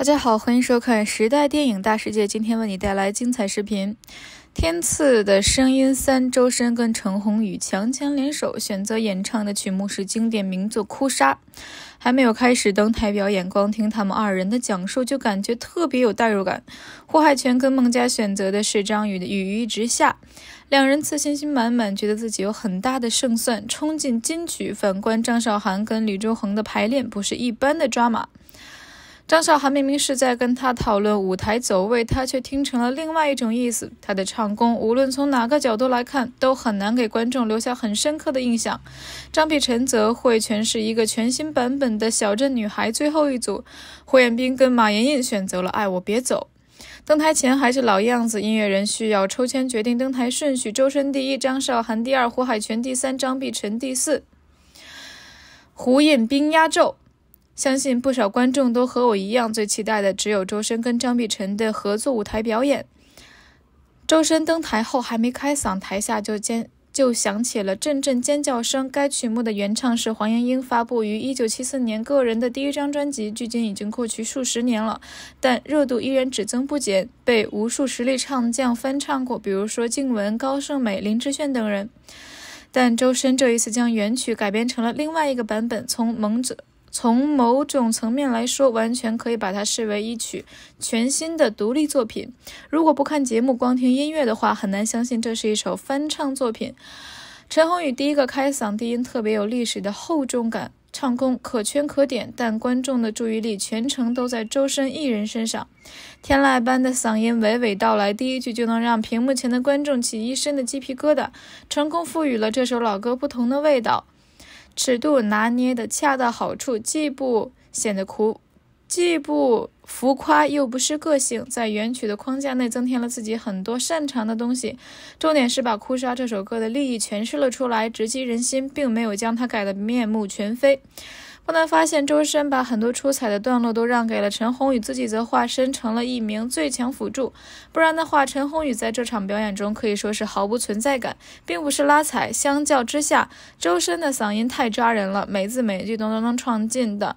大家好，欢迎收看《时代电影大世界》，今天为你带来精彩视频。天赐的声音三，周深跟陈鸿宇强强联手，选择演唱的曲目是经典名作《哭砂》。还没有开始登台表演，光听他们二人的讲述就感觉特别有代入感。胡海泉跟孟佳选择的是张宇的《雨一直下》，两人自信心满满，觉得自己有很大的胜算，冲进金曲。反观张韶涵跟李周恒的排练，不是一般的抓马。张韶涵明明是在跟他讨论舞台走位，他却听成了另外一种意思。他的唱功无论从哪个角度来看，都很难给观众留下很深刻的印象。张碧晨则会诠释一个全新版本的《小镇女孩》。最后一组，胡彦斌跟马妍妍选择了《爱我别走》。登台前还是老样子，音乐人需要抽签决定登台顺序：周深第一，张韶涵第二，胡海泉第三，张碧晨第四，胡彦斌压轴。相信不少观众都和我一样，最期待的只有周深跟张碧晨的合作舞台表演。周深登台后还没开嗓，台下就尖就响起了阵阵尖叫声。该曲目的原唱是黄莺莺，发布于一九七四年，个人的第一张专辑，距今已经过去数十年了，但热度依然只增不减，被无数实力唱将翻唱过，比如说静雯、高胜美、林志炫等人。但周深这一次将原曲改编成了另外一个版本，从蒙子。从某种层面来说，完全可以把它视为一曲全新的独立作品。如果不看节目，光听音乐的话，很难相信这是一首翻唱作品。陈鸿宇第一个开嗓，低音特别有历史的厚重感，唱功可圈可点。但观众的注意力全程都在周深一人身上，天籁般的嗓音娓娓道来，第一句就能让屏幕前的观众起一身的鸡皮疙瘩，成功赋予了这首老歌不同的味道。尺度拿捏的恰到好处，既不显得枯，既不浮夸，又不失个性，在原曲的框架内增添了自己很多擅长的东西。重点是把《哭砂》这首歌的利益诠释了出来，直击人心，并没有将它改得面目全非。不难发现，周深把很多出彩的段落都让给了陈鸿宇，自己则化身成了一名最强辅助。不然的话，陈鸿宇在这场表演中可以说是毫无存在感，并不是拉踩。相较之下，周深的嗓音太抓人了，每字每句都能能唱进的。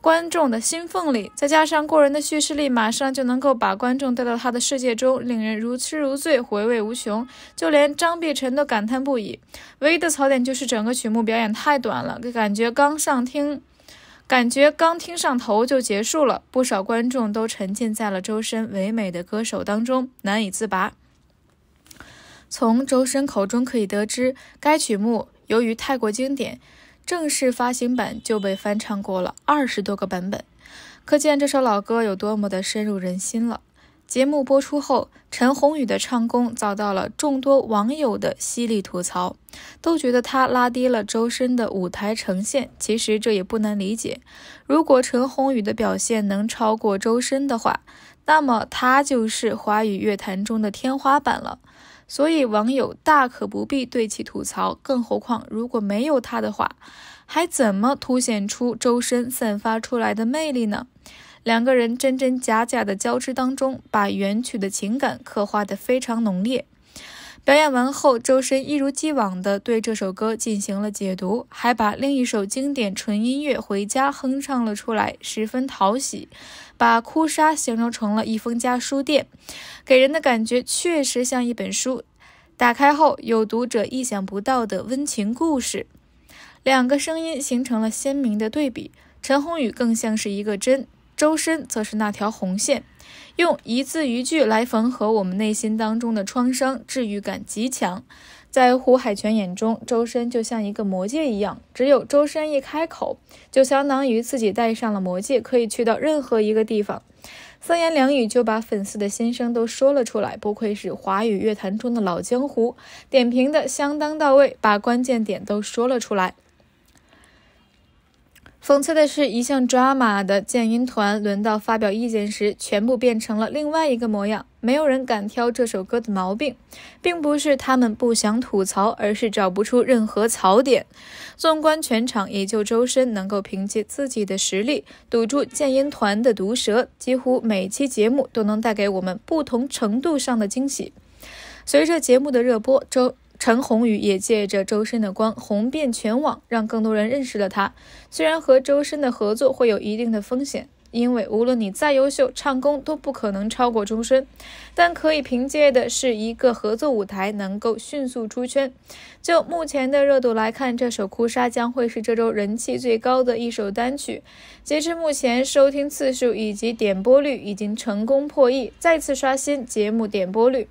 观众的心缝里，再加上过人的叙事力，马上就能够把观众带到他的世界中，令人如痴如醉，回味无穷。就连张碧晨都感叹不已。唯一的槽点就是整个曲目表演太短了，感觉刚上听，感觉刚听上头就结束了。不少观众都沉浸在了周深唯美的歌手当中，难以自拔。从周深口中可以得知，该曲目由于太过经典。正式发行版就被翻唱过了二十多个版本，可见这首老歌有多么的深入人心了。节目播出后，陈鸿宇的唱功遭到了众多网友的犀利吐槽，都觉得他拉低了周深的舞台呈现。其实这也不难理解，如果陈鸿宇的表现能超过周深的话，那么他就是华语乐坛中的天花板了。所以网友大可不必对其吐槽，更何况如果没有他的话，还怎么凸显出周深散发出来的魅力呢？两个人真真假假的交织当中，把原曲的情感刻画的非常浓烈。表演完后，周深一如既往地对这首歌进行了解读，还把另一首经典纯音乐《回家》哼唱了出来，十分讨喜。把《哭砂》形容成了一封家书电，给人的感觉确实像一本书，打开后有读者意想不到的温情故事。两个声音形成了鲜明的对比，陈鸿宇更像是一个真。周深则是那条红线，用一字一句来缝合我们内心当中的创伤，治愈感极强。在胡海泉眼中，周深就像一个魔戒一样，只有周深一开口，就相当于自己戴上了魔戒，可以去到任何一个地方。三言两语就把粉丝的心声都说了出来，不愧是华语乐坛中的老江湖，点评的相当到位，把关键点都说了出来。讽刺的是，一向抓马的健英团轮到发表意见时，全部变成了另外一个模样。没有人敢挑这首歌的毛病，并不是他们不想吐槽，而是找不出任何槽点。纵观全场，也就周深能够凭借自己的实力堵住健英团的毒舌。几乎每期节目都能带给我们不同程度上的惊喜。随着节目的热播，周陈鸿宇也借着周深的光红遍全网，让更多人认识了他。虽然和周深的合作会有一定的风险，因为无论你再优秀，唱功都不可能超过周深，但可以凭借的是一个合作舞台，能够迅速出圈。就目前的热度来看，这首《哭砂》将会是这周人气最高的一首单曲。截至目前，收听次数以及点播率已经成功破亿，再次刷新节目点播率。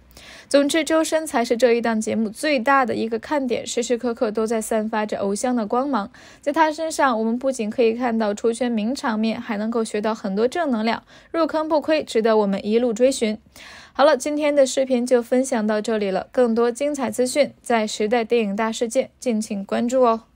总之，周深才是这一档节目最大的一个看点，时时刻刻都在散发着偶像的光芒。在他身上，我们不仅可以看到出圈名场面，还能够学到很多正能量，入坑不亏，值得我们一路追寻。好了，今天的视频就分享到这里了，更多精彩资讯在时代电影大世界，敬请关注哦。